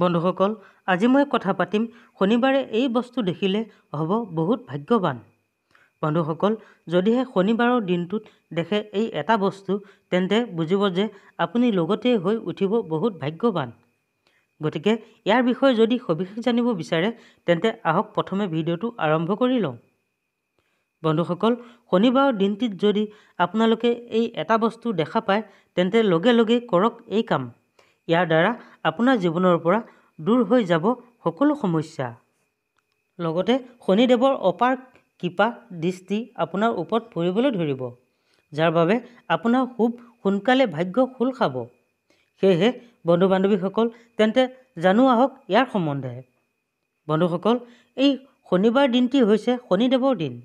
বন্ধুসকল আজি মই কথা পাতিম শনিবাৰে এই বস্তু দেখিলে হ'ব বহুত ভাগ্যৱান বন্ধুসকল যদিহে শনিবাৰৰ দিনটোত দেখে এই এটা বস্তু তেন্তে বুজিব যে আপুনি লগতে হৈ উঠিব বহুত ভাগ্যৱান গতিকে ইয়াৰ বিষয়ে যদি সবিশেষ জানিব বিচাৰে তেন্তে আহক প্ৰথমে ভিডিঅ'টো আৰম্ভ কৰি লওঁ বন্ধুসকল শনিবাৰৰ দিনটিত যদি আপোনালোকে এই এটা বস্তু দেখা পায় তেন্তে লগে লগেই কৰক এই কাম ইয়াৰ দ্বাৰা আপোনাৰ জীৱনৰ পৰা দূৰ হৈ যাব সকলো সমস্যা লগতে শনিদেৱৰ অপাৰ কৃপা দৃষ্টি আপোনাৰ ওপৰত পৰিবলৈ ধৰিব যাৰ বাবে আপোনাৰ খুব সোনকালে ভাগ্য খোল খাব সেয়েহে বন্ধু বান্ধৱীসকল তেন্তে জানো আহক ইয়াৰ সম্বন্ধে বন্ধুসকল এই শনিবাৰ দিনটি হৈছে শনিদেৱৰ দিন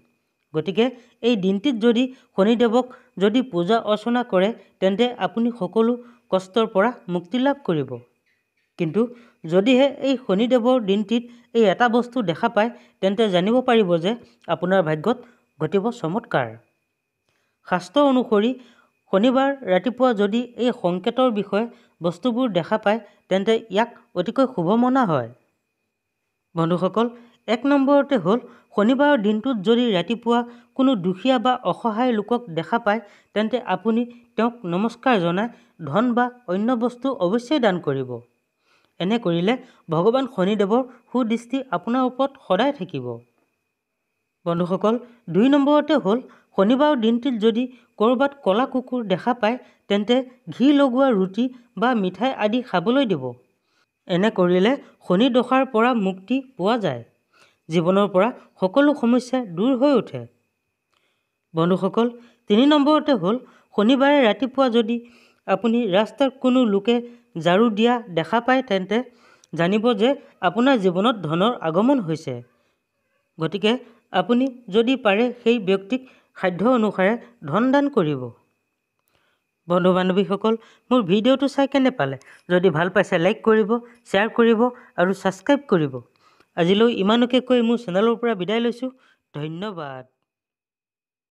গতিকে এই দিনটিত যদি শনিদেৱক যদি পূজা অৰ্চনা কৰে তেন্তে আপুনি সকলো কষ্টৰ পৰা মুক্তি লাভ কৰিব কিন্তু যদিহে এই শনিদেৱৰ দিনটিত এই এটা বস্তু দেখা পায় তেন্তে জানিব পাৰিব যে আপোনাৰ ভাগ্যত ঘটিব চমৎকাৰ শাস্ত্ৰ অনুসৰি শনিবাৰ ৰাতিপুৱা যদি এই সংকেতৰ বিষয়ে বস্তুবোৰ দেখা পায় তেন্তে ইয়াক অতিকৈ শুভ মনা হয় বন্ধুসকল এক নম্বৰতে হ'ল শনিবাৰৰ দিনটোত যদি ৰাতিপুৱা কোনো দুখীয়া বা অসহায় লোকক দেখা পায় তেন্তে আপুনি তেওঁক নমস্কাৰ জনাই ধন বা অন্য বস্তু অৱশ্যেই দান কৰিব এনে কৰিলে ভগৱান শনিদেৱৰ সুদৃষ্টি আপোনাৰ ওপৰত সদায় থাকিব বন্ধুসকল দুই নম্বৰতে হ'ল শনিবাৰৰ দিনটোত যদি ক'ৰবাত ক'লা কুকুৰ দেখা পায় তেন্তে ঘি লগোৱা ৰুটি বা মিঠাই আদি খাবলৈ দিব এনে কৰিলে শনি দশাৰ পৰা মুক্তি পোৱা যায় জীৱনৰ পৰা সকলো সমস্যা দূৰ হৈ উঠে বন্ধুসকল তিনি নম্বৰতে হ'ল শনিবাৰে ৰাতিপুৱা যদি আপুনি ৰাস্তাৰ কোনো লোকে ঝাৰু দিয়া দেখা পায় তেন্তে জানিব যে আপোনাৰ জীৱনত ধনৰ আগমন হৈছে গতিকে আপুনি যদি পাৰে সেই ব্যক্তিক সাধ্য অনুসাৰে ধন দান কৰিব বন্ধু বান্ধৱীসকল মোৰ ভিডিঅ'টো চাই কেনে পালে যদি ভাল পাইছে লাইক কৰিব শ্বেয়াৰ কৰিব আৰু ছাবস্ক্ৰাইব কৰিব আজিলৈ ইমানকে কৈ মোৰ চেনেলৰ পৰা বিদায় লৈছোঁ ধন্যবাদ